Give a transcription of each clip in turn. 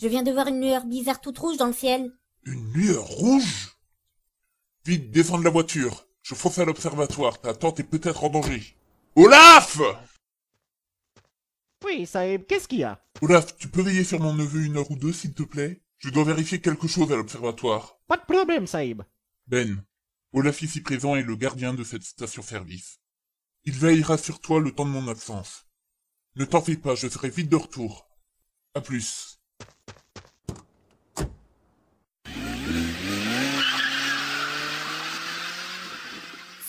Je viens de voir une lueur bizarre toute rouge dans le ciel. Une lueur rouge Vite, descend de la voiture. Je fonce à l'observatoire. Ta tante est peut-être en danger. Olaf Oui, Saïb, qu'est-ce qu'il y a Olaf, tu peux veiller sur mon neveu une heure ou deux, s'il te plaît Je dois vérifier quelque chose à l'observatoire. Pas de problème, Saïb. Ben, Olaf ici présent est le gardien de cette station-service. Il veillera sur toi le temps de mon absence. Ne t'en fais pas, je serai vite de retour. À plus.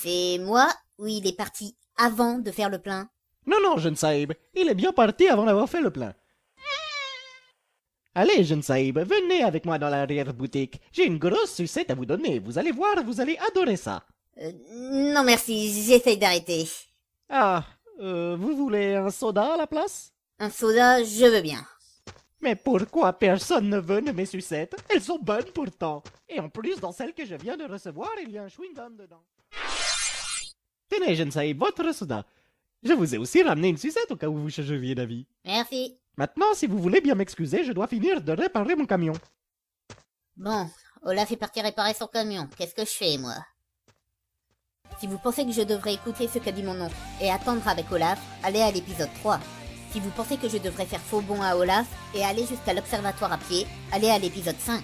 C'est moi ou il est parti avant de faire le plein Non, non, jeune Saïb, il est bien parti avant d'avoir fait le plein. Allez, jeune Saïb, venez avec moi dans l'arrière-boutique. J'ai une grosse sucette à vous donner. Vous allez voir, vous allez adorer ça. Euh, non, merci, j'essaye d'arrêter. Ah, euh, vous voulez un soda à la place Un soda, je veux bien. Mais pourquoi personne ne veut mes sucettes Elles sont bonnes pourtant. Et en plus, dans celle que je viens de recevoir, il y a un chewing-gum dedans je votre soda. Je vous ai aussi ramené une sucette au cas où vous la d'avis. Merci. Maintenant, si vous voulez bien m'excuser, je dois finir de réparer mon camion. Bon, Olaf est parti réparer son camion. Qu'est-ce que je fais, moi Si vous pensez que je devrais écouter ce qu'a dit mon oncle et attendre avec Olaf, allez à l'épisode 3. Si vous pensez que je devrais faire faux bon à Olaf et aller jusqu'à l'observatoire à pied, allez à l'épisode 5.